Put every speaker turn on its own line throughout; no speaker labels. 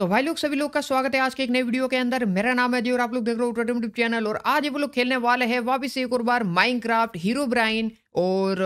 तो भाई लोग सभी लोग का स्वागत है आज के एक नए वीडियो के अंदर मेरा नाम है जी और आप लोग देख रहे हो ऑटोमेटिव चैनल और आज वो लोग खेलने वाले हैं वापिस एक और बार माइनक्राफ्ट हीरो ब्राइन और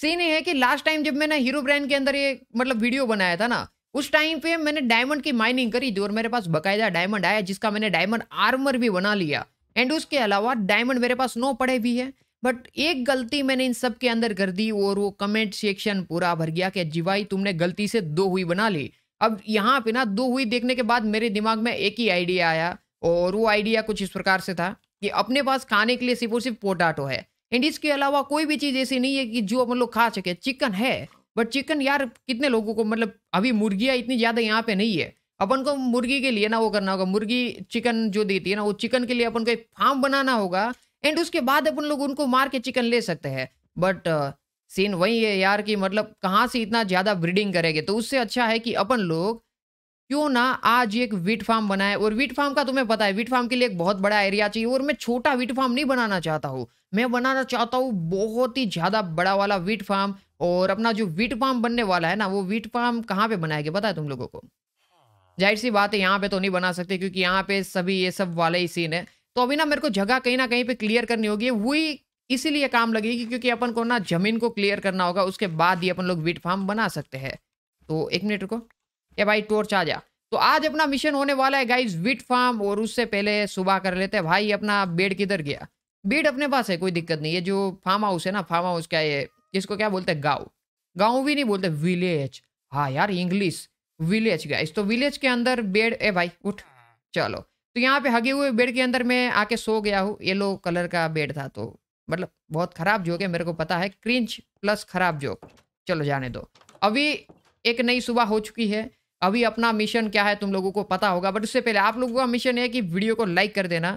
सीन uh, ये है कि लास्ट टाइम जब मैंने हीरो ब्राइन के अंदर ये मतलब वीडियो बनाया था ना उस टाइम पे मैंने डायमंड की माइनिंग करी थी और मेरे पास बकायदा डायमंड आया जिसका मैंने डायमंड आर्मर भी बना लिया एंड उसके अलावा डायमंड मेरे पास नो पड़े भी है बट एक गलती मैंने इन सब के अंदर कर दी और वो कमेंट सेक्शन पूरा भर गया कि जीवाई तुमने गलती से दो हुई बना ली अब यहाँ पे ना दो हुई देखने के बाद मेरे दिमाग में एक ही आइडिया आया और वो आइडिया कुछ इस प्रकार से था कि अपने पास खाने के लिए सिर्फ और सिर्फ पोटाटो है एंड इसके अलावा कोई भी चीज़ ऐसी नहीं है कि जो अपन लोग खा सके चिकन है बट चिकन यार कितने लोगों को मतलब अभी मुर्गियाँ इतनी ज़्यादा यहाँ पे नहीं है अपन को मुर्गी के लिए ना वो करना होगा मुर्गी चिकन जो देती है ना वो चिकन के लिए अपन को एक फार्म बनाना होगा एंड उसके बाद अपन लोग उनको मार के चिकन ले सकते हैं बट सीन वही है यार कि मतलब कहाँ से इतना ज़्यादा ब्रीडिंग करेंगे तो उससे अच्छा है कि अपन लोग क्यों ना आज एक वीट फार्म बनाए और वीट फार्म का तुम्हें पता है वीट फार्म के लिए एक बहुत बड़ा एरिया चाहिए और मैं छोटा वीट फार्म नहीं बनाना चाहता हूँ मैं बनाना चाहता हूँ बहुत ही ज़्यादा बड़ा वाला वीट फार्म और अपना जो वीट फार्म बनने वाला है ना वो वीट फार्म कहाँ पे बनाएंगे पता है तुम लोगों को जाहिर सी बात है यहाँ पे तो नहीं बना सकते क्योंकि यहाँ पे सभी ये सब वाले ही सीन है तो अभी ना मेरे को जगह कहीं ना कहीं पे क्लियर करनी होगी वही इसीलिए काम लगेगी क्योंकि अपन को ना जमीन को क्लियर करना होगा उसके बाद ही अपन लोग वीट फार्म बना सकते हैं तो एक मिनट रुको ये भाई टोर्च आ जा तो आज अपना मिशन होने वाला है गाइज वीट फार्म और उससे पहले सुबह कर लेते हैं भाई अपना बेड किधर गया बेड अपने पास है कोई दिक्कत नहीं है जो फार्म हाउस है ना फार्म हाउस क्या है जिसको क्या बोलते हैं गाँव गाँव भी नहीं बोलते विलेज हाँ यार इंग्लिश विलेज गाइज तो विलेज के अंदर बेड ए भाई उठ चलो तो यहाँ पे हगे हुए बेड के अंदर मैं आके सो गया हूँ येलो कलर का बेड था तो मतलब बहुत खराब जोक है मेरे को पता है क्रिंच प्लस खराब जोक चलो जाने दो अभी एक नई सुबह हो चुकी है अभी अपना मिशन क्या है तुम लोगों को पता होगा बट उससे पहले आप लोगों का मिशन है कि वीडियो को लाइक कर देना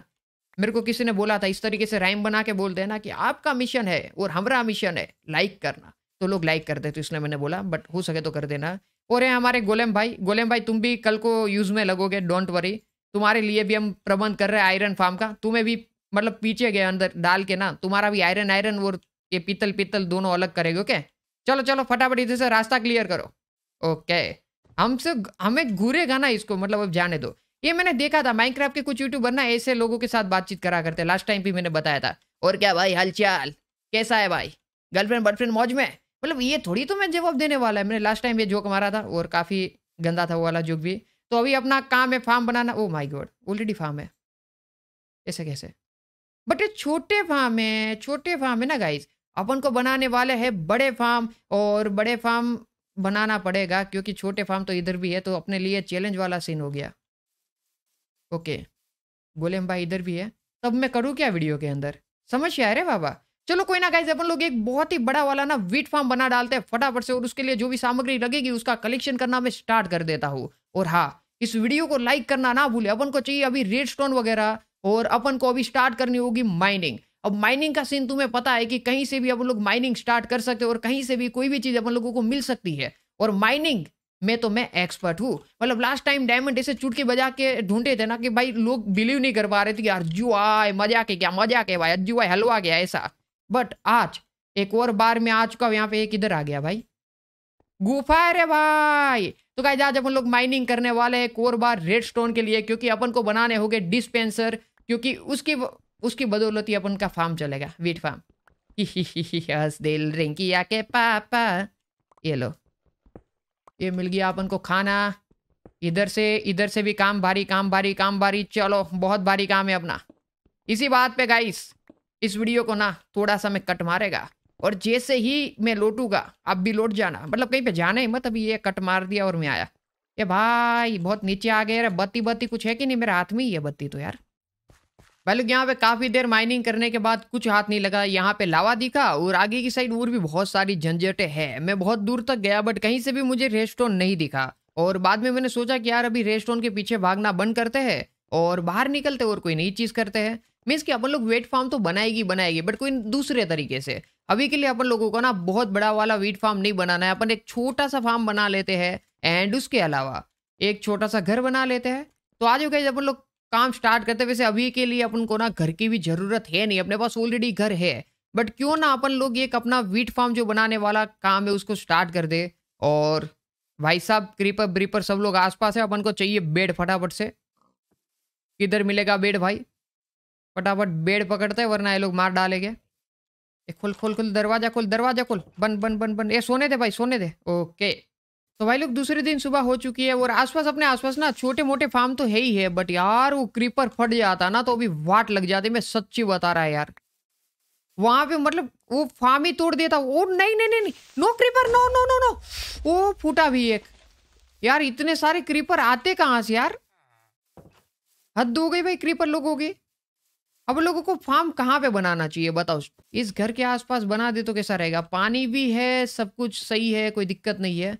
मेरे को किसी ने बोला था इस तरीके से राइम बना के बोल देना कि आपका मिशन है और हमारा मिशन है लाइक करना तो लोग लाइक कर देते इसलिए मैंने बोला बट हो सके तो कर देना और है हमारे गोलेम भाई गोलेम भाई तुम भी कल को यूज़ में लगोगे डोंट वरी तुम्हारे लिए भी हम प्रबंध कर रहे हैं आयरन फार्म का तुम्हें भी मतलब पीछे गए अंदर डाल के ना तुम्हारा भी आयरन आयरन और ये पीतल पीतल दोनों अलग करेगे ओके चलो चलो फटाफट इधर से रास्ता क्लियर करो ओके हमसे हमें घूरेगा ना इसको मतलब अब जाने दो ये मैंने देखा था माइनक्राफ्ट के कुछ यूट्यूबर ना ऐसे लोगों के साथ बातचीत करा करते लास्ट टाइम भी मैंने बताया था और क्या भाई हलचाल कैसा है भाई गर्लफ्रेंड बॉयफ्रेंड मौज में मतलब ये थोड़ी तो मैं जवाब देने वाला है मैंने लास्ट टाइम ये जोक मारा था और काफ़ी गंदा था वो वाला जोक भी तो अभी अपना काम है फार्म बनाना oh my God already farm है ऐसे कैसे बट ये छोटे फार्म है छोटे फार्म है ना गाइस अपन को बनाने वाले हैं बड़े फार्म और बड़े फार्म बनाना पड़ेगा क्योंकि छोटे फार्म तो इधर भी है तो अपने लिए चैलेंज वाला सीन हो गया ओके गोलेम भाई इधर भी है तब मैं करूँ क्या वीडियो के अंदर समझ आ रहे बाबा चलो कोई ना गाइज अपन लोग एक बहुत ही बड़ा वाला ना वीट फार्म बना डालते हैं फटाफट से और उसके लिए जो भी सामग्री लगेगी उसका कलेक्शन करना मैं स्टार्ट कर देता हूँ और हाँ इस वीडियो को लाइक करना ना भूले अपन को चाहिए अभी रेड स्टोन वगैरह और अपन को अभी स्टार्ट करनी होगी माइनिंग अब माइनिंग का सीन तुम्हें पता है कि कहीं से भी अपन लोग माइनिंग स्टार्ट कर सकते हैं और कहीं से भी कोई भी चीज़ अपन लोगों को मिल सकती है और माइनिंग में तो मैं एक्सपर्ट हूँ मतलब लास्ट टाइम डायमंड ऐसे चुटकी बजा के ढूंढे थे ना कि भाई लोग बिलीव नहीं कर पा रहे थे कि अर्जू आए मजा के क्या मजा के भाई अज्जू आए हलवा गया ऐसा बट आज एक और बार में आ चुका यहाँ पे एक इधर आ गया भाई गुफा रे भाई तो कहते आज अपन लोग माइनिंग करने वाले हैं एक और बार रेड स्टोन के लिए क्योंकि अपन को बनाने गए डिस्पेंसर क्योंकि उसके उसकी बदौलत ही अपन का फार्म चलेगा वीट फार्म हंस दिल रिंकिया के पापा ये लो ये मिल गया अपन को खाना इधर से इधर से भी काम भारी काम भारी काम भारी चलो बहुत भारी काम है अपना इसी बात पे गाइस इस वीडियो को ना थोड़ा सा मैं कट मारेगा और जैसे ही मैं लौटूंगा अब भी लौट जाना मतलब कहीं पे जाना ही मत अभी ये कट मार दिया और मैं आया ये भाई बहुत नीचे आ गया बत्ती बत्ती कुछ है कि नहीं मेरे हाथ में ही है बत्ती तो यार भाई लोग यहाँ पे काफ़ी देर माइनिंग करने के बाद कुछ हाथ नहीं लगा यहाँ पे लावा दिखा और आगे की साइड और भी बहुत सारी झंझटें है मैं बहुत दूर तक गया बट कहीं से भी मुझे रेस्टोन नहीं दिखा और बाद में मैंने सोचा कि यार अभी रेस्टोन के पीछे भागना बंद करते हैं और बाहर निकलते और कोई नई चीज़ करते हैं मीन्स की अपन लोग वेट फार्म तो बनाएगी बनाएगी बट कोई दूसरे तरीके से अभी के लिए अपन लोगों को ना बहुत बड़ा वाला वीट फार्म नहीं बनाना है अपन एक छोटा सा फार्म बना लेते हैं एंड उसके अलावा एक छोटा सा घर बना लेते हैं तो आज गए अपन लोग काम स्टार्ट करते वैसे अभी के लिए अपन को ना घर की भी जरूरत है नहीं अपने पास ऑलरेडी घर है बट क्यों ना अपन लोग एक अपना वीट फार्म जो बनाने वाला काम है उसको स्टार्ट कर दे और भाई साहब क्रीपर ब्रीपर सब लोग आसपास है अपन को चाहिए बेड फटाफट से किधर मिलेगा बेड भाई फटाफट बेड पकड़ते वरना ये लोग मार डालेंगे खोल खोल खोल दरवाजा खोल दरवाजा खोल बन बन बन बन ये सोने दे भाई सोने दे ओके तो भाई लोग दूसरे दिन सुबह हो चुकी है और आसपास अपने आसपास ना छोटे मोटे फार्म तो है ही है बट यार वो क्रीपर फट जाता ना तो अभी वाट लग जाती मैं सच्ची बता रहा है यार वहां पे मतलब वो फार्म ही तोड़ देता ओ नहीं नहीं नहीं no creeper no no no no oh फूटा भी एक यार इतने सारे क्रीपर आते कहाँ से यार हद हो गई भाई क्रीपर लोगों की अब लोगों को फार्म कहाँ पे बनाना चाहिए बताओ इस घर के आसपास बना दे तो कैसा रहेगा पानी भी है सब कुछ सही है कोई दिक्कत नहीं है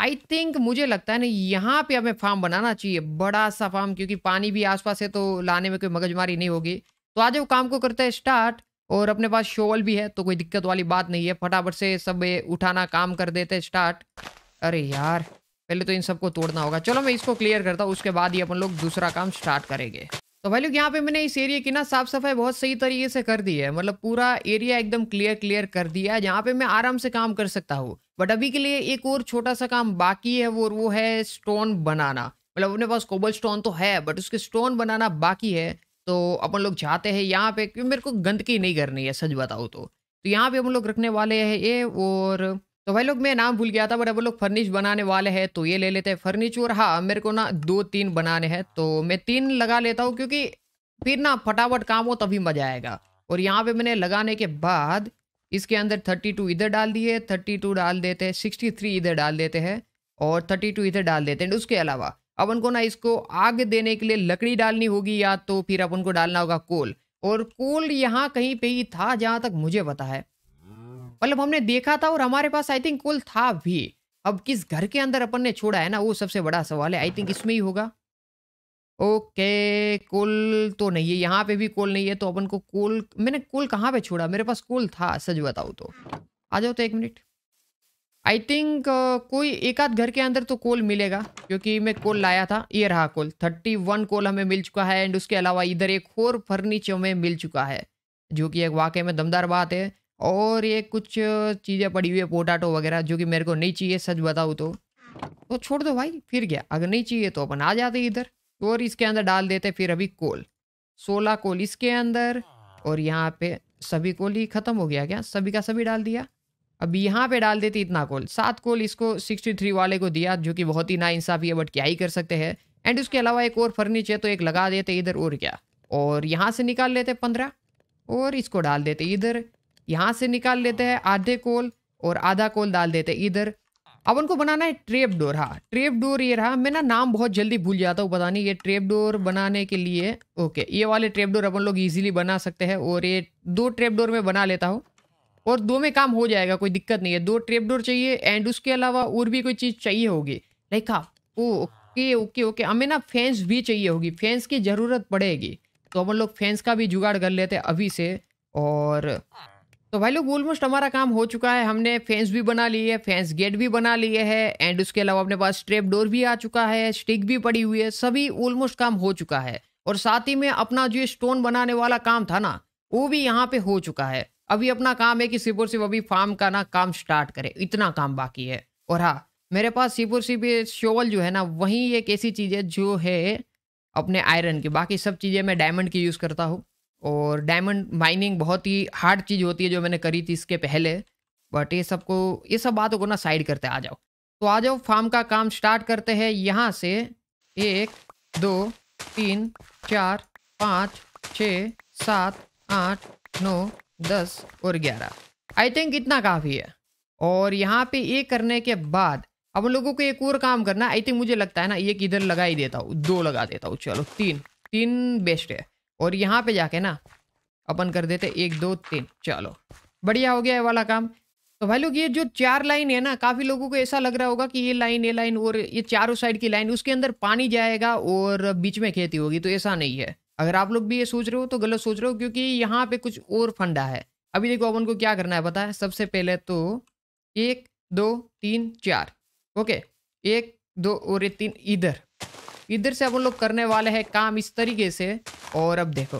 आई थिंक मुझे लगता है ना यहाँ पे हमें फार्म बनाना चाहिए बड़ा सा फार्म क्योंकि पानी भी आसपास है तो लाने में कोई मगजमारी नहीं होगी तो आज वो काम को करते हैं स्टार्ट और अपने पास शोवल भी है तो कोई दिक्कत वाली बात नहीं है फटाफट से सब उठाना काम कर देते हैं स्टार्ट अरे यार पहले तो इन सबको तोड़ना होगा चलो मैं इसको क्लियर करता हूँ उसके बाद ही अपन लोग दूसरा काम स्टार्ट करेंगे तो भाई लोग यहाँ पे मैंने इस एरिया की ना साफ सफाई बहुत सही तरीके से कर दी है मतलब पूरा एरिया एकदम क्लियर क्लियर कर दिया है जहाँ पे मैं आराम से काम कर सकता हूँ बट अभी के लिए एक और छोटा सा काम बाकी है वो वो है स्टोन बनाना मतलब अपने पास कोबल स्टोन तो है बट उसके स्टोन बनाना बाकी है तो अपन लोग जाते हैं यहाँ पे क्योंकि मेरे को गंदगी नहीं करनी है सच बताओ तो तो यहाँ पे हम लोग रखने वाले हैं ये और तो भाई लोग मैं नाम भूल गया था बट अपन लोग फर्निश बनाने वाले हैं तो ये ले लेते हैं फर्नीचर हाँ मेरे को ना दो तीन बनाने हैं तो मैं तीन लगा लेता हूँ क्योंकि फिर ना फटाफट काम हो तभी मजा आएगा और यहाँ पे मैंने लगाने के बाद इसके अंदर 32 इधर डाल दिए 32 डाल देते हैं 63 इधर डाल देते हैं और 32 इधर डाल देते हैं उसके अलावा अब उनको ना इसको आग देने के लिए लकड़ी डालनी होगी या तो फिर अब उनको डालना होगा कोल और कोल यहाँ कहीं पे ही था जहाँ तक मुझे पता है मतलब हमने देखा था और हमारे पास आई थिंक कोल था भी अब किस घर के अंदर अपन ने छोड़ा है ना वो सबसे बड़ा सवाल है आई थिंक इसमें ही होगा ओके कुल तो नहीं है यहाँ पे भी कुल नहीं है तो अपन को कुल मैंने कुल कहाँ पे छोड़ा मेरे पास कुल था सच बताऊँ तो आ जाओ तो एक मिनट आई थिंक uh, कोई एक आध घर के अंदर तो कोल मिलेगा क्योंकि मैं कोल लाया था ये रहा कोल थर्टी वन कोल हमें मिल चुका है एंड उसके अलावा इधर एक और फर्नीचर में मिल चुका है जो कि एक वाकई में दमदार बात है और ये कुछ चीज़ें पड़ी हुई है पोटाटो वगैरह जो कि मेरे को नहीं चाहिए सच बताऊँ तो तो छोड़ दो भाई फिर क्या अगर नहीं चाहिए तो अपन आ जाते इधर और इसके अंदर डाल देते फिर अभी कोल सोलह कोल इसके अंदर हाँ। और यहाँ पे सभी कोल ही ख़त्म हो गया क्या सभी का सभी डाल दिया अब यहाँ पे डाल देते इतना कोल सात कोल इसको 63 वाले को दिया जो कि बहुत ही ना इंसाफी है बट क्या ही कर सकते हैं एंड उसके अलावा एक और फर्नीचर तो एक लगा देते इधर और क्या और यहाँ से निकाल लेते पंद्रह और इसको डाल देते इधर यहाँ से निकाल लेते हैं आधे कोल और आधा कोल डाल देते इधर अब उनको बनाना है ट्रेप डोर हाँ ट्रेप डोर ये रहा मैं ना नाम बहुत जल्दी भूल जाता हूँ पता नहीं ये ट्रेप डोर बनाने के लिए ओके ये वाले ट्रेप डोर अपन लोग इजीली बना सकते हैं और ये दो ट्रेप डोर में बना लेता हूँ और दो में काम हो जाएगा कोई दिक्कत नहीं है दो ट्रेप डोर चाहिए एंड उसके अलावा और भी कोई चीज़ चाहिए होगी लाइक हाँ ओ ओके ओके ओके हमें ना फैंस भी चाहिए होगी फैंस की ज़रूरत पड़ेगी तो अपन लोग फैंस का भी जुगाड़ कर लेते हैं अभी से और तो भाई लोग ऑलमोस्ट हमारा काम हो चुका है हमने फेंस भी बना ली है फेंस गेट भी बना लिए है एंड उसके अलावा अपने पास स्ट्रेप डोर भी आ चुका है स्टिक भी पड़ी हुई है सभी ऑलमोस्ट काम हो चुका है और साथ ही में अपना जो स्टोन बनाने वाला काम था ना वो भी यहाँ पे हो चुका है अभी अपना काम है कि सिर्फ और सिर्फ अभी फार्म का ना काम स्टार्ट करे इतना काम बाकी है और हाँ मेरे पास सिर्फ और सिर्फ जो है ना वही एक ऐसी चीज़ है जो है अपने आयरन की बाकी सब चीज़ें मैं डायमंड की यूज़ करता हूँ और डायमंड माइनिंग बहुत ही हार्ड चीज़ होती है जो मैंने करी थी इसके पहले बट ये सबको ये सब बातों को ना साइड करते आ जाओ तो आ जाओ फार्म का काम स्टार्ट करते हैं यहाँ से एक दो तीन चार पाँच छ सात आठ नौ दस और ग्यारह आई थिंक इतना काफ़ी है और यहाँ पे ये करने के बाद अब उन लोगों को एक और काम करना आई थिंक मुझे लगता है ना एक इधर लगा ही देता हूँ दो लगा देता हूँ चलो तीन तीन बेस्ट है और यहाँ पे जाके ना अपन कर देते एक दो तीन चलो बढ़िया हो गया ये वाला काम तो भाई लोग ये जो चार लाइन है ना काफ़ी लोगों को ऐसा लग रहा होगा कि ये लाइन ये लाइन और ये चारों साइड की लाइन उसके अंदर पानी जाएगा और बीच में खेती होगी तो ऐसा नहीं है अगर आप लोग भी ये सोच रहे हो तो गलत सोच रहे हो क्योंकि यहाँ पे कुछ और फंडा है अभी देखो अपन को क्या करना है पता है सबसे पहले तो एक दो तीन चार ओके एक दो और ये तीन इधर इधर से हम लोग करने वाले हैं काम इस तरीके से और अब देखो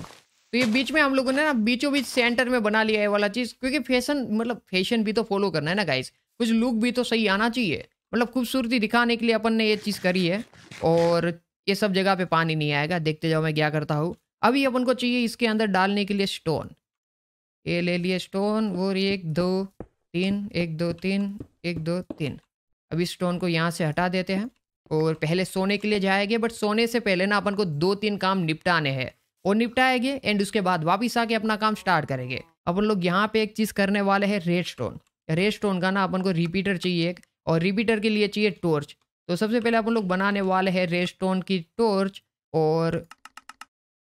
तो ये बीच में हम लोगों ने ना बीचों बीच सेंटर में बना लिया है वाला चीज़ क्योंकि फैशन मतलब फैशन भी तो फॉलो करना है ना गाइस कुछ लुक भी तो सही आना चाहिए मतलब खूबसूरती दिखाने के लिए अपन ने ये चीज़ करी है और ये सब जगह पे पानी नहीं आएगा देखते जाओ मैं क्या करता हूँ अभी अपन को चाहिए इसके अंदर डालने के लिए स्टोन ये ले लिए स्टोन और एक दो तीन एक दो तीन एक दो तीन अभी स्टोन को यहाँ से हटा देते हैं और पहले सोने के लिए जाएंगे बट सोने से पहले ना अपन को दो तीन काम निपटाने हैं और निपटाएंगे एंड उसके बाद वापस आके अपना काम स्टार्ट करेंगे अपन लोग यहाँ पे एक चीज़ करने वाले हैं रेड स्टोन रेड स्टोन का ना अपन को रिपीटर चाहिए एक और रिपीटर के लिए चाहिए टॉर्च तो सबसे पहले अपन लोग बनाने वाले हैं रेड स्टोन की टॉर्च और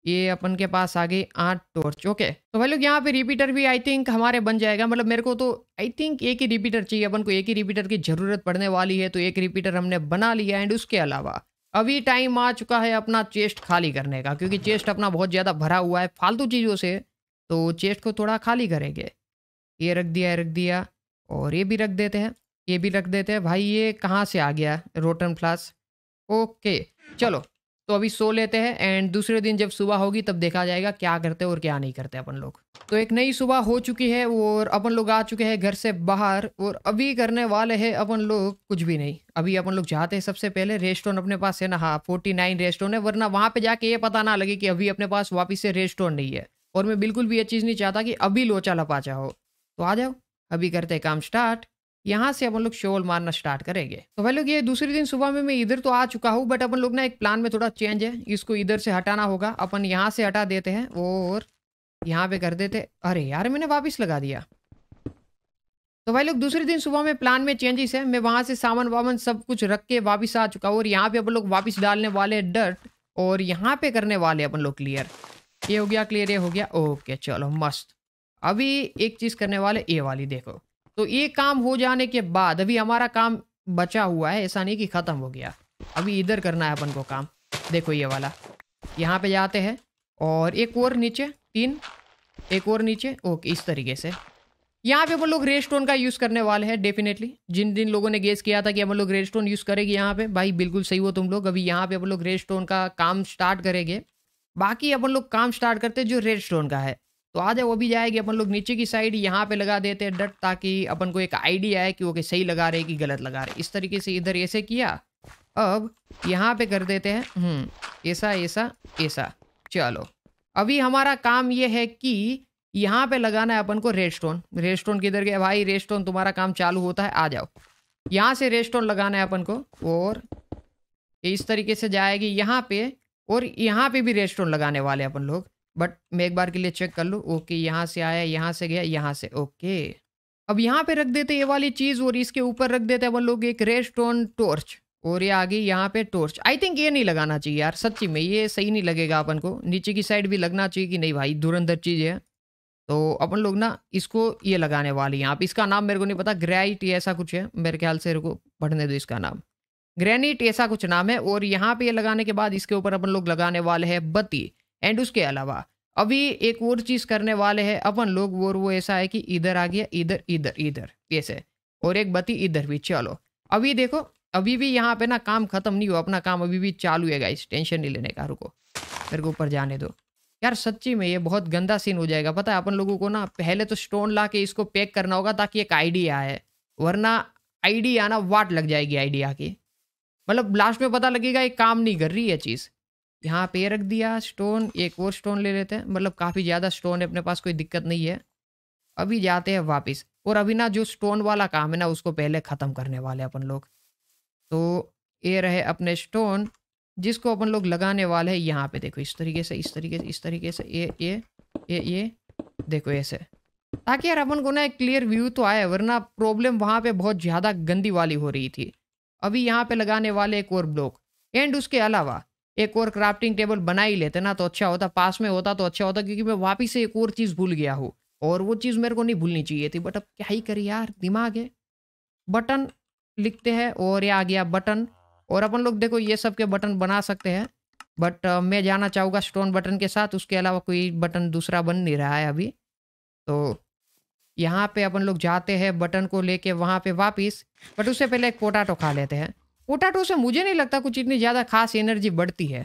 ये अपन के पास आ गई आठ टॉर्च ओके तो भाई लोग यहाँ पे रिपीटर भी आई थिंक हमारे बन जाएगा मतलब मेरे को तो आई थिंक एक ही रिपीटर चाहिए अपन को एक ही रिपीटर की ज़रूरत पड़ने वाली है तो एक रिपीटर हमने बना लिया एंड उसके अलावा अभी टाइम आ चुका है अपना चेस्ट खाली करने का क्योंकि चेस्ट अपना बहुत ज़्यादा भरा हुआ है फालतू चीज़ों से तो चेस्ट को थोड़ा खाली करेंगे ये रख दिया रख दिया और ये भी रख देते हैं ये भी रख देते हैं भाई ये कहाँ से आ गया रोटन फ्लास ओके चलो तो अभी सो लेते हैं एंड दूसरे दिन जब सुबह होगी तब देखा जाएगा क्या करते और क्या नहीं करते अपन लोग तो एक नई सुबह हो चुकी है और अपन लोग आ चुके हैं घर से बाहर और अभी करने वाले हैं अपन लोग कुछ भी नहीं अभी अपन लोग जाते हैं सबसे पहले रेस्टोरेंट अपने पास है ना हाँ फोर्टी नाइन रेस्टोरेंट है वरना वहाँ पे जाके ये पता ना लगे कि अभी अपने पास वापिस से रेस्टोरेंट नहीं है और मैं बिल्कुल भी ये चीज़ नहीं चाहता कि अभी लोचा लपाचा हो तो आ जाओ अभी करते काम स्टार्ट यहाँ से अपन लोग शोल मारना स्टार्ट करेंगे तो भाई लोग ये दूसरे दिन सुबह में मैं इधर तो आ चुका हूँ बट अपन लोग ना एक प्लान में थोड़ा चेंज है इसको इधर से हटाना होगा अपन यहाँ से हटा देते हैं और यहाँ पे कर देते अरे यार मैंने वापस लगा दिया तो भाई लोग दूसरे दिन सुबह में प्लान में चेंजेस है मैं वहाँ से सामान वामन सब कुछ रख के वापिस आ चुका हूँ और यहाँ पे अपन लोग वापिस डालने वाले डर्ट और यहाँ पे करने वाले अपन लोग क्लियर ये हो गया क्लियर ये हो गया ओके चलो मस्त अभी एक चीज़ करने वाले ये वाली देखो तो ये काम हो जाने के बाद अभी हमारा काम बचा हुआ है ऐसा नहीं कि ख़त्म हो गया अभी इधर करना है अपन को काम देखो ये वाला यहाँ पे जाते हैं और एक और नीचे तीन एक और नीचे ओके इस तरीके से यहाँ पे अपन लोग रेड स्टोन का यूज़ करने वाले हैं डेफिनेटली जिन दिन लोगों ने गेस किया था कि अपन लोग रेड स्टोन यूज़ करेंगे यहाँ पे भाई बिल्कुल सही हो तुम लोग अभी यहाँ पे अपन लोग रेड स्टोन का काम स्टार्ट करेंगे बाकी अपन लोग काम स्टार्ट करते जो रेड स्टोन का है तो आ जाए वो भी जाएगी अपन लोग नीचे की साइड यहाँ पे लगा देते हैं डट ताकि अपन को एक आइडिया है कि कि सही लगा रहे कि गलत लगा रहे इस तरीके से इधर ऐसे किया अब यहाँ पे कर देते हैं हम्म ऐसा ऐसा ऐसा चलो अभी हमारा काम ये है कि यहाँ पे लगाना है अपन को रेड स्टोन रेड स्टोन किधर गया भाई रेड स्टोन तुम्हारा काम चालू होता है आ जाओ यहाँ से रेड स्टोन लगाना है अपन को और इस तरीके से जाएगी यहाँ पे और यहाँ पे भी रेड स्टोन लगाने वाले अपन लोग बट मैं एक बार के लिए चेक कर लूँ ओके यहाँ से आया यहाँ से गया यहाँ से ओके अब यहाँ पे रख देते ये वाली चीज़ और इसके ऊपर रख देते अपन लोग एक रे स्टोन टॉर्च और ये आगे यहाँ पे टॉर्च आई थिंक ये नहीं लगाना चाहिए यार सच्ची में ये सही नहीं लगेगा अपन को नीचे की साइड भी लगना चाहिए कि नहीं भाई धुरंधर चीज़ है तो अपन लोग ना इसको ये लगाने वाले यहाँ पे इसका नाम मेरे को नहीं पता ग्रेइट ऐसा कुछ है मेरे ख्याल से रुको पढ़ने दो इसका नाम ग्रेनिट ऐसा कुछ नाम है और यहाँ पे ये लगाने के बाद इसके ऊपर अपन लोग लगाने वाले हैं बत्ती एंड उसके अलावा अभी एक और चीज़ करने वाले हैं अपन लोग वो वो ऐसा है कि इधर आ गया इधर इधर इधर ऐसे और एक बत्ती इधर भी चलो अभी देखो अभी भी यहाँ पे ना काम खत्म नहीं हुआ अपना काम अभी भी चालू है गाइस टेंशन नहीं लेने का रुको मेरे को ऊपर जाने दो यार सच्ची में ये बहुत गंदा सीन हो जाएगा पता है अपन लोगों को ना पहले तो स्टोन ला के इसको पैक करना होगा ताकि एक आइडिया आए वरना आइडिया ना वाट लग जाएगी आइडिया की मतलब लास्ट में पता लगेगा ये काम नहीं कर रही है चीज़ यहाँ पे रख दिया स्टोन एक और स्टोन ले लेते हैं मतलब काफ़ी ज़्यादा स्टोन है अपने पास कोई दिक्कत नहीं है अभी जाते हैं वापस और अभी ना जो स्टोन वाला काम है ना उसको पहले ख़त्म करने वाले अपन लोग तो ये रहे अपने स्टोन जिसको अपन लोग लगाने वाले हैं यहाँ पे देखो इस तरीके से इस तरीके से इस तरीके से ये ये ये ये देखो ऐसे ताकि यार अपन को ना एक क्लियर व्यू तो आए वरना प्रॉब्लम वहाँ पे बहुत ज़्यादा गंदी वाली हो रही थी अभी यहाँ पे लगाने वाले एक और ब्लॉक एंड उसके अलावा एक और क्राफ्टिंग टेबल बना ही लेते ना तो अच्छा होता पास में होता तो अच्छा होता क्योंकि मैं वापिस से एक और चीज़ भूल गया हूँ और वो चीज़ मेरे को नहीं भूलनी चाहिए थी बट अब क्या ही करें यार दिमाग है बटन लिखते हैं और ये आ गया बटन और अपन लोग देखो ये सब के बटन बना सकते हैं बट uh, मैं जाना चाहूँगा स्टोन बटन के साथ उसके अलावा कोई बटन दूसरा बन नहीं रहा है अभी तो यहाँ पे अपन लोग जाते हैं बटन को लेके वहाँ पे वापस बट उससे पहले एक पोटाटो खा लेते हैं पोटाटो से मुझे नहीं लगता कुछ इतनी ज़्यादा खास एनर्जी बढ़ती है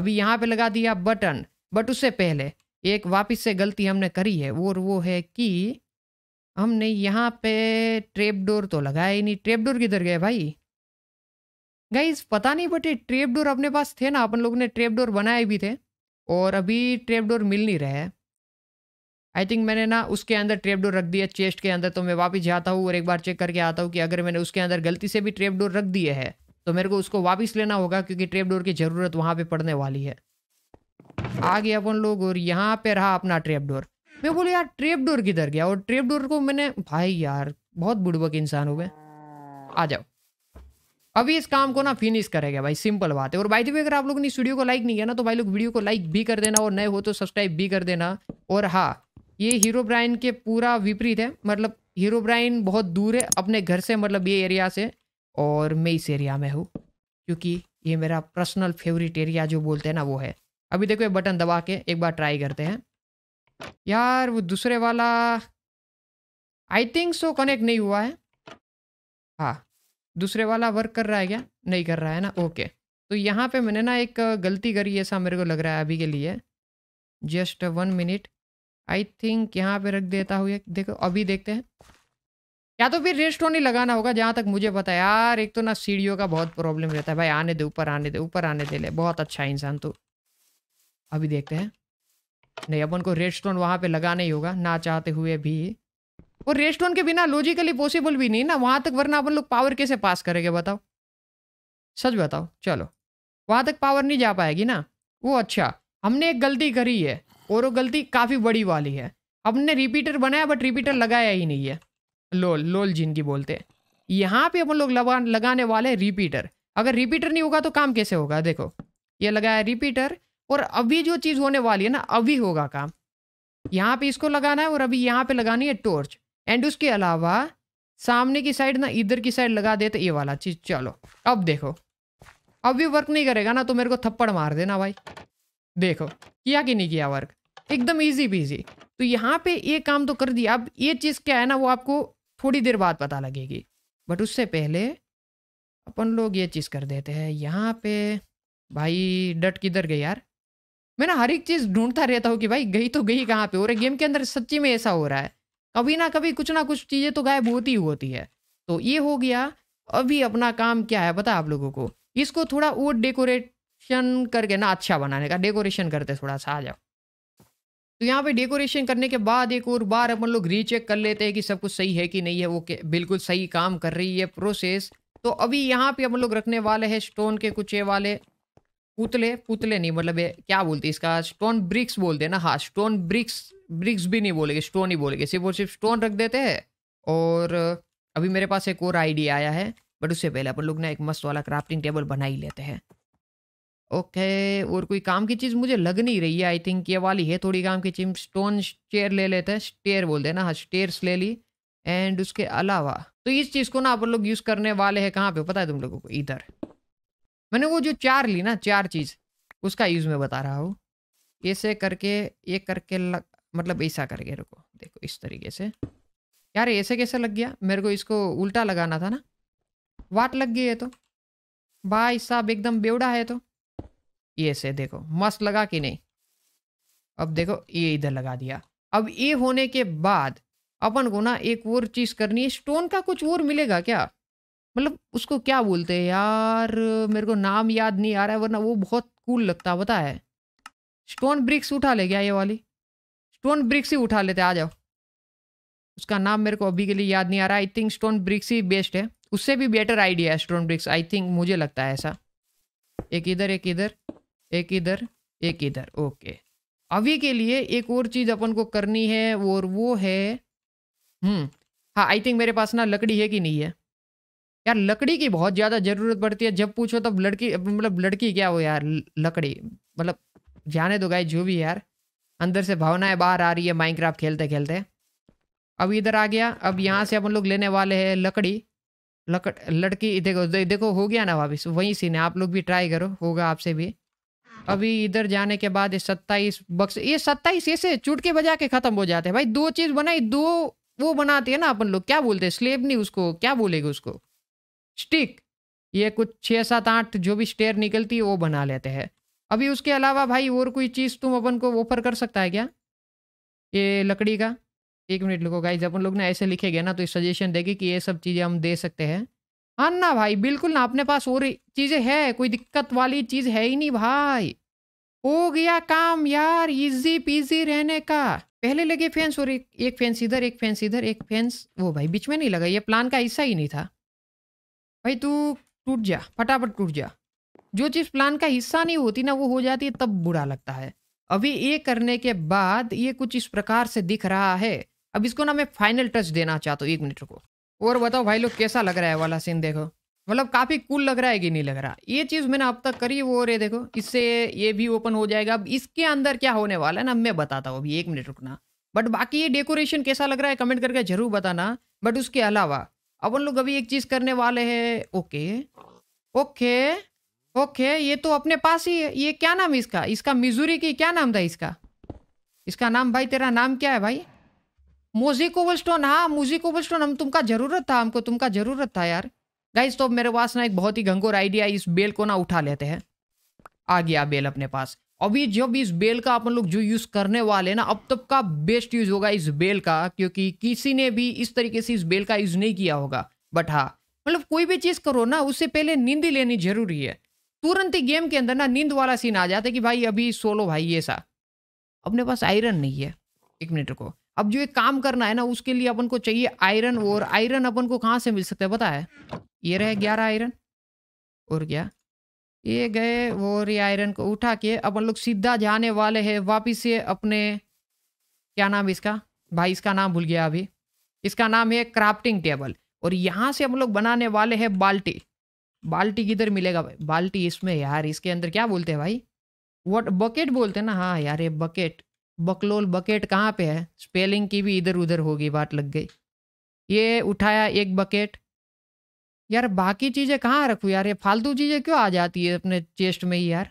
अभी यहाँ पे लगा दिया बटन बट उससे पहले एक वापस से गलती हमने करी है वो वो है कि हमने यहाँ पे ट्रेपडोर तो लगाया ही नहीं ट्रेपडोर किधर गए भाई गई पता नहीं बट ये ट्रेपडोर अपने पास थे ना अपन लोगों ने ट्रेपडोर बनाए भी थे और अभी ट्रेपडोर मिल नहीं रहा है आई थिंक मैंने ना उसके अंदर ट्रेपडोर रख दिया चेस्ट के अंदर तो मैं वापस जाता हूँ और एक बार चेक करके आता हूँ कि अगर मैंने उसके अंदर गलती से भी ट्रेपडोर रख दिए है तो मेरे को उसको वापस लेना होगा क्योंकि ट्रेपडोर की ज़रूरत वहाँ पे पड़ने वाली है आ गए अपन लोग और यहाँ पे रहा अपना ट्रेपडोर मैं बोला यार ट्रेपडोर किधर गया और ट्रेपडोर को मैंने भाई यार बहुत बुड़बक इंसान हो गए आ जाओ अभी इस काम को ना फिनिश करेगा भाई सिंपल बात है और भाई देखिए अगर आप लोगों ने वीडियो को लाइक नहीं किया ना तो भाई लोग वीडियो को लाइक भी कर देना और नए हो तो सब्सक्राइब भी कर देना और हाँ ये हीरो ब्राइन के पूरा विपरीत है मतलब हीरो ब्राइन बहुत दूर है अपने घर से मतलब ये एरिया से और मैं इस एरिया में हूँ क्योंकि ये मेरा पर्सनल फेवरेट एरिया जो बोलते हैं ना वो है अभी देखो ये बटन दबा के एक बार ट्राई करते हैं यार वो दूसरे वाला आई थिंक सो कनेक्ट नहीं हुआ है हाँ दूसरे वाला वर्क कर रहा है क्या नहीं कर रहा है ना ओके तो यहाँ पे मैंने ना एक गलती करी ऐसा मेरे को लग रहा है अभी के लिए just one minute I think यहाँ पे रख देता हूँ देखो अभी देखते हैं या तो फिर रेस्ट होने लगाना होगा जहाँ तक मुझे पता है यार एक तो ना सीढ़ियों का बहुत प्रॉब्लम रहता है भाई आने दे ऊपर आने दे ऊपर आने दे ले बहुत अच्छा इंसान तो अभी देखते हैं नहीं अपन को रेड स्टोन वहाँ पर लगाना ही होगा ना चाहते हुए भी वो रेड स्टोन के बिना लॉजिकली पॉसिबल भी नहीं ना वहाँ तक वरना अपन लोग पावर कैसे पास करेंगे बताओ सच बताओ चलो वहाँ तक पावर नहीं जा पाएगी ना वो अच्छा हमने एक गलती करी है और वो गलती काफ़ी बड़ी वाली है अपने रिपीटर बनाया बट रिपीटर लगाया ही नहीं है लोल लोल जिनकी बोलते हैं यहाँ पे अपन लोग लगा लगाने वाले रिपीटर अगर रिपीटर नहीं होगा तो काम कैसे होगा देखो ये लगाया रिपीटर और अभी जो चीज़ होने वाली है ना अभी होगा काम यहाँ पे इसको लगाना है और अभी यहाँ पे लगानी है टॉर्च एंड उसके अलावा सामने की साइड ना इधर की साइड लगा दे तो ये वाला चीज़ चलो अब देखो अब भी वर्क नहीं करेगा ना तो मेरे को थप्पड़ मार देना भाई देखो किया कि नहीं किया वर्क एकदम ईजी पीजी तो यहाँ पे ये काम तो कर दिया अब ये चीज़ क्या है ना वो आपको थोड़ी देर बाद पता लगेगी बट उससे पहले अपन लोग ये चीज़ कर देते हैं यहाँ पे भाई डट किधर गए यार मैं ना हर एक चीज़ ढूंढता रहता हूँ कि भाई गई तो गई कहाँ पे और गेम के अंदर सच्ची में ऐसा हो रहा है कभी ना कभी कुछ ना कुछ चीज़ें तो गायब होती होती है तो ये हो गया अभी अपना काम क्या है पता आप लोगों को इसको थोड़ा और डेकोरेट डेकोरेशन करके ना अच्छा बनाने का डेकोरेशन करते थोड़ा सा आ जाओ तो यहाँ पे डेकोरेशन करने के बाद एक और बार अपन लोग रीचेक कर लेते हैं कि सब कुछ सही है कि नहीं है वो बिल्कुल सही काम कर रही है प्रोसेस तो अभी यहाँ पे हम लोग रखने वाले हैं स्टोन के कुछ वाले पुतले पुतले नहीं मतलब क्या बोलते इसका स्टोन ब्रिक्स बोलते हैं ना हाँ स्टोन ब्रिक्स ब्रिक्स भी नहीं बोलेगे स्टोन ही बोलेंगे सिर्फ और सिर्फ स्टोन रख देते हैं और अभी मेरे पास एक और आइडिया आया है बट उससे पहले अपन लोग ना एक मस्त वाला क्राफ्टिंग टेबल बना ही लेते हैं ओके और कोई काम की चीज़ मुझे लग नहीं रही है आई थिंक ये वाली है थोड़ी काम की चीज स्टोन चेयर ले लेते हैं स्टेयर बोलते हैं ना हाँ स्टेयर्स ले ली एंड उसके अलावा तो इस चीज़ को ना आप लोग यूज़ करने वाले हैं कहाँ पे पता है तुम लोगों को इधर मैंने वो जो चार ली ना चार चीज़ उसका यूज़ मैं बता रहा हूँ ऐसे करके ये करके लग मतलब ऐसा करके रुको देखो इस तरीके से यार ऐसे कैसे लग गया मेरे को इसको उल्टा लगाना था ना वाट लग गई है तो भाई साहब एकदम बेवड़ा है तो ये से देखो मस्त लगा कि नहीं अब देखो ये इधर लगा दिया अब ये होने के बाद अपन को ना एक और चीज करनी है स्टोन का कुछ और मिलेगा क्या मतलब उसको क्या बोलते हैं यार मेरे को नाम याद नहीं आ रहा है वरना वो बहुत कूल लगता बता है स्टोन ब्रिक्स उठा ले क्या ये वाली स्टोन ब्रिक्स ही उठा लेते आ जाओ उसका नाम मेरे को अभी के लिए याद नहीं आ रहा आई थिंक स्टोन ब्रिक्स ही बेस्ट है उससे भी बेटर आइडिया है स्टोन ब्रिक्स आई थिंक मुझे लगता है ऐसा एक इधर एक इधर एक इधर एक इधर ओके अभी के लिए एक और चीज अपन को करनी है और वो है हम्म हाँ आई थिंक मेरे पास ना लकड़ी है कि नहीं है यार लकड़ी की बहुत ज़्यादा ज़रूरत पड़ती है जब पूछो तब लड़की मतलब लड़की क्या हो यार लकड़ी मतलब जाने दो गाय जो भी यार अंदर से भावनाएं बाहर आ रही है माइनक्राफ्ट खेलते खेलते अब इधर आ गया अब यहाँ से अपन लोग लेने वाले हैं लकड़ी लकड़ लड़की देखो देखो हो गया ना वापिस वहीं सीन है आप लोग भी ट्राई करो होगा आपसे भी अभी इधर जाने के बाद सत्ताईस बक्स ये सत्ताईस ऐसे चुटके बजा के खत्म हो जाते हैं भाई दो चीज बनाई दो वो बनाते हैं ना अपन लोग क्या बोलते हैं स्लेब नहीं उसको क्या बोलेगे उसको स्टिक ये कुछ छः सात आठ जो भी स्टेयर निकलती है वो बना लेते हैं अभी उसके अलावा भाई और कोई चीज़ तुम अपन को ऑफर कर सकता है क्या ये लकड़ी का एक मिनट लिखो जब अपन लोग ना ऐसे लिखेगा ना तो सजेशन देगी कि ये सब चीज़ें हम दे सकते हैं हाँ ना भाई बिल्कुल ना अपने पास और चीज़ें है कोई दिक्कत वाली चीज़ है ही नहीं भाई हो गया काम यार इजी पीजी रहने का पहले लगे फेंस और एक एक फेंस इधर एक फेंस इधर एक फेंस वो भाई बीच में नहीं लगा ये प्लान का हिस्सा ही नहीं था भाई तू टूट जा फटाफट टूट जा जो चीज़ प्लान का हिस्सा नहीं होती ना वो हो जाती है तब बुरा लगता है अभी ये करने के बाद ये कुछ इस प्रकार से दिख रहा है अब इसको ना मैं फाइनल टच देना चाहता हूँ एक मिनट को और बताओ भाई लोग कैसा लग रहा है वाला सीन देखो मतलब काफ़ी कूल लग रहा है कि नहीं लग रहा ये चीज़ मैंने अब तक करी वो रे देखो इससे ये भी ओपन हो जाएगा अब इसके अंदर क्या होने वाला है ना मैं बताता हूँ अभी एक मिनट रुकना बट बाकी ये डेकोरेशन कैसा लग रहा है कमेंट करके जरूर बताना बट उसके अलावा उन लोग अभी एक चीज़ करने वाले है ओके ओके ओके ये तो अपने पास ही है ये क्या नाम इसका इसका मिजूरी की क्या नाम था इसका इसका नाम भाई तेरा नाम क्या है भाई मोजिकोबल स्टोन हाँ मोजिकोबल स्टोन हम तुमका जरूरत था हमको तुमका जरूरत था यार गाइस तो मेरे पास ना एक बहुत ही घंघोर आइडिया इस बेल को ना उठा लेते हैं आ गया बेल अपने पास अभी जब इस बेल का अपन लोग जो यूज़ करने वाले ना अब तक का बेस्ट यूज़ होगा इस बेल का क्योंकि किसी ने भी इस तरीके से इस बेल का यूज़ नहीं किया होगा बट हाँ मतलब कोई भी चीज़ करो ना उससे पहले नींद लेनी जरूरी है तुरंत ही गेम के अंदर ना नींद वाला सीन आ जाता है कि भाई अभी सोलो भाई ये सा अपने पास आयरन नहीं है एक मिनट को अब जो एक काम करना है ना उसके लिए अपन को चाहिए आयरन और आयरन अपन को कहाँ से मिल सकता है बताए ये रहे ग्यारह आयरन और गया ये गए वो रे आयरन को उठा के अब हम लोग सीधा जाने वाले हैं वापिस से अपने क्या नाम इसका भाई इसका नाम भूल गया अभी इसका नाम है क्राफ्टिंग टेबल और यहाँ से हम लोग बनाने वाले हैं बाल्टी बाल्टी किधर मिलेगा भाई बाल्टी इसमें यार इसके अंदर क्या बोलते हैं भाई वट बकेट बोलते हैं ना हाँ यार ये बकेट बकलोल बकेट कहाँ पे है स्पेलिंग की भी इधर उधर होगी बात लग गई ये उठाया एक बकेट यार बाकी चीज़ें कहाँ रखूँ यार ये फालतू चीज़ें क्यों आ जाती है अपने चेस्ट में ही यार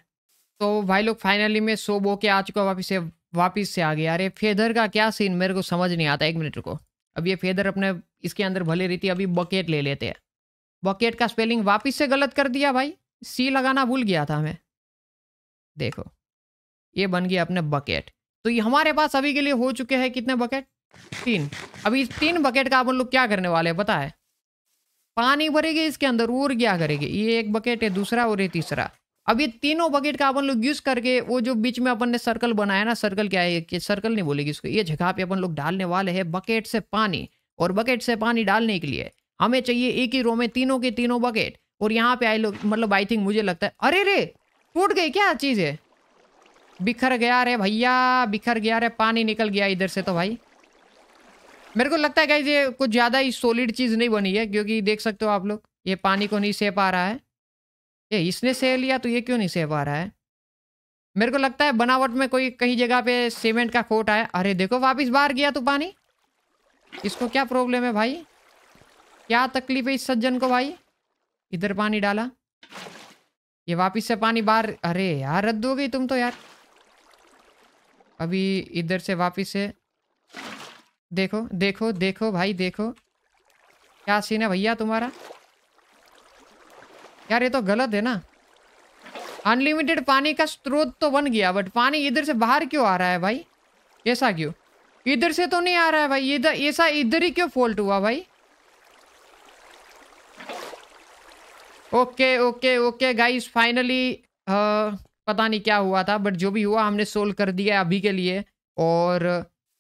तो भाई लोग फाइनली में सो बो के आ चुका वापिस से वापिस से आ गया अरे फेदर का क्या सीन मेरे को समझ नहीं आता एक मिनट को अब ये फेदर अपने इसके अंदर भले रहती अभी बकेट ले लेते हैं बकेट का स्पेलिंग वापिस से गलत कर दिया भाई सी लगाना भूल गया था हमें देखो ये बन गया अपने बकेट तो ये हमारे पास अभी के लिए हो चुके हैं कितने बकेट तीन अभी इस तीन बकेट का आप लोग क्या करने वाले हैं बताएं है पानी भरेगी इसके अंदर और क्या करेगी ये एक बकेट है दूसरा और ये तीसरा अब ये तीनों बकेट का अपन लोग यूज करके वो जो बीच में अपन ने सर्कल बनाया ना सर्कल क्या है कि सर्कल नहीं बोलेगी इसको ये जगह पे अपन लोग डालने वाले हैं बकेट से पानी और बकेट से पानी डालने के लिए हमें चाहिए एक ही रो में तीनों के तीनों बकेट और यहाँ पे आए लोग मतलब आई थिंक मुझे लगता है अरे रे टूट गई क्या चीज़ है बिखर गया रे भैया बिखर गया रे पानी निकल गया इधर से तो भाई मेरे को लगता है ये कुछ ज़्यादा ही सॉलिड चीज़ नहीं बनी है क्योंकि देख सकते हो आप लोग ये पानी को नहीं सह पा रहा है ये इसने सह लिया तो ये क्यों नहीं सह पा रहा है मेरे को लगता है बनावट में कोई कहीं जगह पे सीमेंट का खोट आया अरे देखो वापिस बाहर गया तो पानी इसको क्या प्रॉब्लम है भाई क्या तकलीफ है इस सज्जन को भाई इधर पानी डाला ये वापिस से पानी बाहर अरे यार रद्द हो गई तुम तो यार अभी इधर से वापिस से देखो देखो देखो भाई देखो क्या सीन है भैया तुम्हारा यार ये तो गलत है ना अनलिमिटेड पानी का स्रोत तो बन गया बट पानी इधर से बाहर क्यों आ रहा है भाई ऐसा क्यों इधर से तो नहीं आ रहा है भाई इधर ऐसा इधर ही क्यों फॉल्ट हुआ भाई okay okay okay guys finally पता नहीं क्या हुआ था बट जो भी हुआ हमने सोल्व कर दिया अभी के लिए और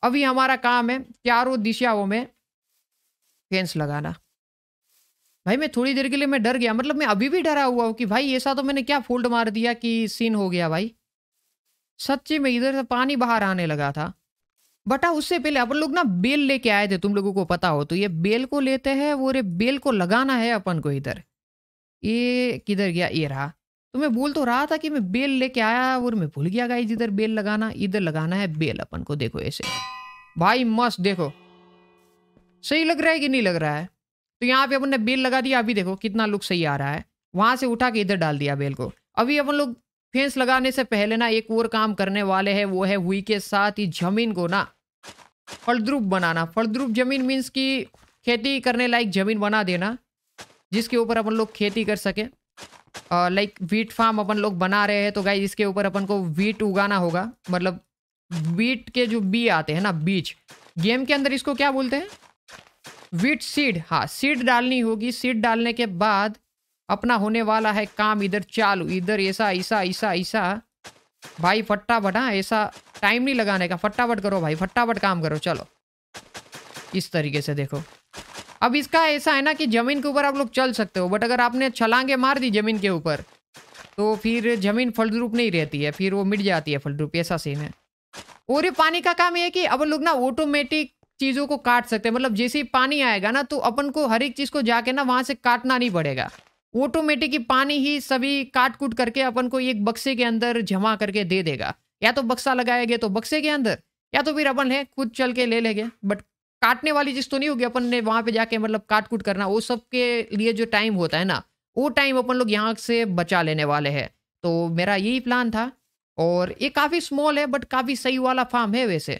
अभी हमारा काम है चारों दिशाओं में फेंस लगाना भाई मैं थोड़ी देर के लिए मैं डर गया मतलब मैं अभी भी डरा हुआ हूँ कि भाई ऐसा तो मैंने क्या फोल्ड मार दिया कि सीन हो गया भाई सच्ची में इधर से पानी बाहर आने लगा था बटा उससे पहले अपन लोग ना बेल लेके आए थे तुम लोगों को पता हो तो ये बेल को लेते हैं वो रे बेल को लगाना है अपन को इधर ये किधर गया ये रहा तो मैं बोल तो रहा था कि मैं बेल लेके आया और मैं भूल गया गाइज इधर बेल लगाना इधर लगाना है बेल अपन को देखो ऐसे भाई मस्त देखो सही लग रहा है कि नहीं लग रहा है तो यहाँ पे अपन ने बेल लगा दिया अभी देखो कितना लुक सही आ रहा है वहां से उठा के इधर डाल दिया बेल को अभी अपन लोग फेंस लगाने से पहले ना एक और काम करने वाले है वो है हुई के साथ ही जमीन को ना फलद्रुप बनाना फलद्रुप जमीन मीन्स की खेती करने लायक जमीन बना देना जिसके ऊपर अपन लोग खेती कर सके लाइक वीट फार्म अपन लोग बना रहे हैं तो गाइज इसके ऊपर अपन को वीट उगाना होगा मतलब वीट के जो बी आते हैं ना बीज गेम के अंदर इसको क्या बोलते हैं वीट सीड हाँ सीड डालनी होगी सीड डालने के बाद अपना होने वाला है काम इधर चालू इधर ऐसा ऐसा ऐसा ऐसा भाई फटाफट हाँ ऐसा टाइम नहीं लगाने का फटाफट करो भाई फटाफट काम करो चलो इस तरीके से देखो अब इसका ऐसा है ना कि ज़मीन के ऊपर आप लोग चल सकते हो बट अगर आपने छलांगे मार दी ज़मीन के ऊपर तो फिर ज़मीन फलद्रूप नहीं रहती है फिर वो मिट जाती है फलद्रूप ऐसा सीन है और ये पानी का काम ये कि अब लोग ना ऑटोमेटिक चीज़ों को काट सकते हैं मतलब जैसे ही पानी आएगा ना तो अपन को हर एक चीज़ को जाके ना वहाँ से काटना नहीं पड़ेगा ऑटोमेटिक ही पानी ही सभी काट कूट करके अपन को एक बक्से के अंदर जमा करके दे देगा या तो बक्सा लगाएंगे तो बक्से के अंदर या तो फिर अपन है खुद चल के ले लेंगे बट काटने वाली चीज तो नहीं होगी अपन ने वहां पे जाके मतलब काट कूट करना वो सब के लिए जो टाइम होता है ना वो टाइम अपन लोग यहाँ से बचा लेने वाले हैं तो मेरा यही प्लान था और ये काफ़ी स्मॉल है बट काफ़ी सही वाला फार्म है वैसे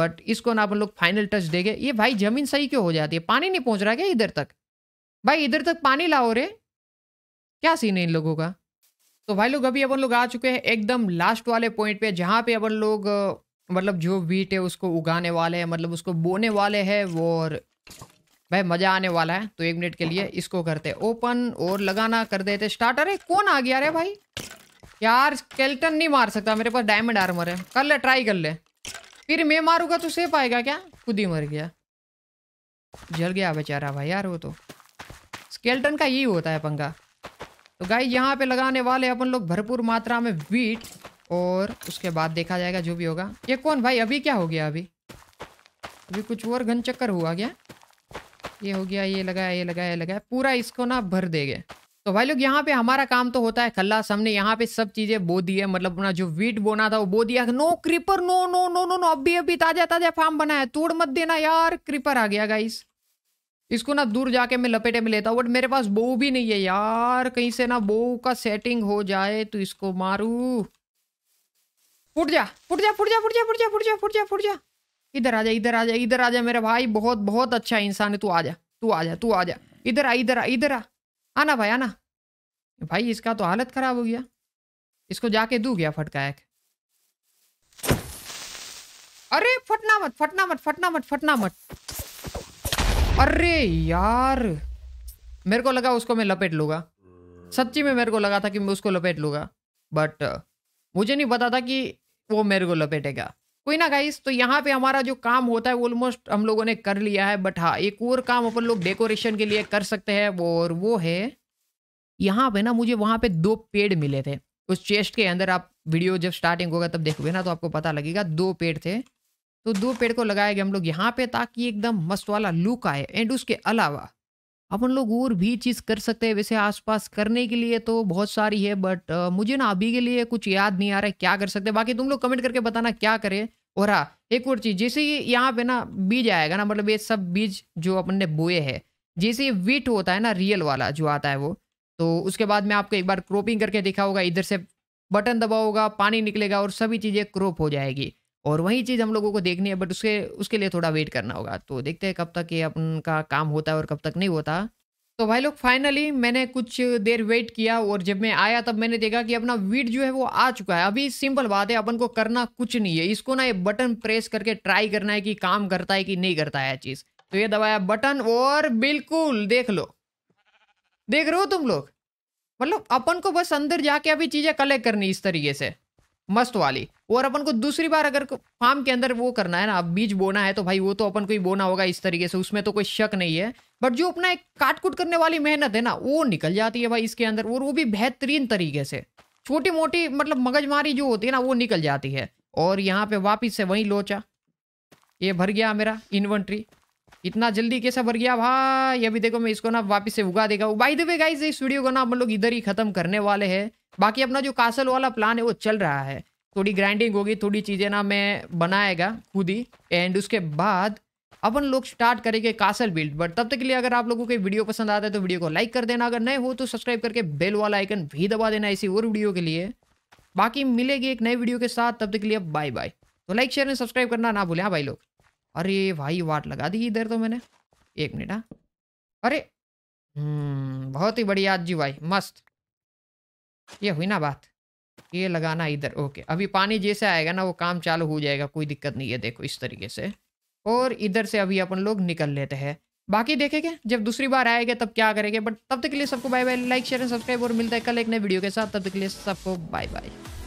बट इसको ना अपन लोग फाइनल टच देंगे ये भाई जमीन सही क्यों हो जाती है पानी नहीं पहुंच रहा क्या इधर तक भाई इधर तक पानी लाओ रे क्या सीन है इन लोगों का तो भाई लोग अभी अपन लोग आ चुके हैं एकदम लास्ट वाले पॉइंट पे जहाँ पे अपन लोग मतलब जो वीट है उसको उगाने वाले हैं मतलब उसको बोने वाले हैं वो और भाई मज़ा आने वाला है तो एक मिनट के लिए इसको करते ओपन और लगाना कर देते स्टार्टर अरे कौन आ गया रे भाई यार स्केल्टन नहीं मार सकता मेरे पास डायमंड आर्मर है कर ले ट्राई कर ले फिर मैं मारूंगा तो सेफ आएगा क्या खुद ही मर गया जल गया बेचारा भाई यार वो तो स्केल्टन का यही होता है पंगा तो गाई यहाँ पे लगाने वाले अपन लोग भरपूर मात्रा में वीट और उसके बाद देखा जाएगा जो भी होगा ये कौन भाई अभी क्या हो गया अभी अभी कुछ और घन चक्कर हुआ क्या ये हो गया ये लगाया ये लगाया ये लगाया पूरा इसको ना भर देंगे तो भाई लोग यहाँ पे हमारा काम तो होता है खल्लास हमने यहाँ पे सब चीजें बो दी है मतलब अपना जो वीट बोना था वो बो दिया no creeper no no no no no अभी अभी ताजा ताजा फार्म बना है तोड़ मत देना यार क्रीपर आ गया गाइस इसको ना दूर जाके मैं लपेटे में लेता हूँ बट मेरे पास बो भी नहीं है यार कहीं से ना बो का सेटिंग हो जाए तो इसको मारू फुट जा फुट जा फुट जा फुट जा फुट जा फुट जा फुट जा फुट जा इधर आ जा इधर आ जा इधर आ जा मेरा भाई बहुत बहुत अच्छा इंसान है तू आ जा तू आ जा तू आ जा इधर आ इधर आ इधर आ आना भाई आना भाई इसका तो हालत खराब हो गया इसको जाके दू गया फटका एक अरे फटना मत फटना मत फटना मत फटना मत अरे यार मेरे को लगा उसको मैं लपेट लूंगा सच्ची में मेरे को लगा था कि मैं उसको लपेट लूंगा बट मुझे नहीं पता था कि वो मेरे को लपेटेगा कोई ना गाइस तो यहाँ पे हमारा जो काम होता है ऑलमोस्ट हम लोगों ने कर लिया है बट हाँ एक और काम अपन लोग डेकोरेशन के लिए कर सकते हैं और वो है यहाँ पे ना मुझे वहाँ पे दो पेड़ मिले थे उस चेस्ट के अंदर आप वीडियो जब स्टार्टिंग होगा तब देखोगे ना तो आपको पता लगेगा दो पेड़ थे तो दो पेड़ को लगाएंगे हम लोग यहाँ पे ताकि एकदम मस्त वाला लुक आए एंड उसके अलावा अपन लोग और भी चीज़ कर सकते हैं वैसे आसपास करने के लिए तो बहुत सारी है बट मुझे ना अभी के लिए कुछ याद नहीं आ रहा है क्या कर सकते बाकी तुम लोग कमेंट करके बताना क्या करें और हाँ एक और चीज़ जैसे ये यहाँ पे ना बीज आएगा ना मतलब ये सब बीज जो अपन ने बोए है जैसे ये वीट होता है ना रियल वाला जो आता है वो तो उसके बाद में आपको एक बार क्रोपिंग करके दिखा होगा इधर से बटन दबाओगा पानी निकलेगा और सभी चीज़ें क्रॉप हो जाएगी और वही चीज़ हम लोगों को देखनी है बट उसके उसके लिए थोड़ा वेट करना होगा तो देखते हैं कब तक ये अपन का काम होता है और कब तक नहीं होता तो भाई लोग फाइनली मैंने कुछ देर वेट किया और जब मैं आया तब मैंने देखा कि अपना वीड जो है वो आ चुका है अभी सिंपल बात है अपन को करना कुछ नहीं है इसको ना ये बटन प्रेस करके ट्राई करना है कि काम करता है कि नहीं करता है चीज़ तो ये दबाया बटन और बिल्कुल देख लो देख रहे हो तुम लोग मतलब अपन को बस अंदर जाके अभी चीज़ें कलेक्ट करनी इस तरीके से मस्त वाली और अपन को दूसरी बार अगर फार्म के अंदर वो करना है ना बीज बोना है तो भाई वो तो अपन को ही बोना होगा इस तरीके से उसमें तो कोई शक नहीं है बट जो अपना एक काट कुट करने वाली मेहनत है ना वो निकल जाती है भाई इसके अंदर और वो भी बेहतरीन तरीके से छोटी मोटी मतलब मगजमारी जो होती है ना वो निकल जाती है और यहाँ पे वापिस से वही लोचा ये भर गया मेरा इन्वेंट्री इतना जल्दी कैसा भर गया भाई अभी देखो मैं इसको ना वापिस से उगा देगा बाई द वे इस वीडियो को ना हम लोग इधर ही खत्म करने वाले हैं बाकी अपना जो कासल वाला प्लान है वो चल रहा है थोड़ी ग्राइंडिंग होगी थोड़ी चीज़ें ना मैं बनाएगा खुद ही एंड उसके बाद अपन लोग स्टार्ट करेंगे कासल बिल्ड बट तब तक के लिए अगर आप लोगों को वीडियो पसंद आता है तो वीडियो को लाइक कर देना अगर नए हो तो सब्सक्राइब करके बेल वाला आइकन भी दबा देना इसी और वीडियो के लिए बाकी मिलेगी एक नए वीडियो के साथ तब तक के लिए बाय बाय तो लाइक शेयर एंड सब्सक्राइब करना ना भूलें हाँ भाई लोग अरे भाई वाट लगा दी इधर तो मैंने एक मिनट हाँ अरे हम्म, बहुत ही बढ़िया जी भाई मस्त ये हुई ना बात ये लगाना इधर ओके अभी पानी जैसे आएगा ना वो काम चालू हो जाएगा कोई दिक्कत नहीं है देखो इस तरीके से और इधर से अभी अपन लोग निकल लेते हैं बाकी देखेंगे जब दूसरी बार आएगा तब क्या करेंगे बट तब तक के लिए सबको bye bye like share and subscribe और मिलता है कल एक नए वीडियो के साथ तब तक के लिए सबको बाय बाय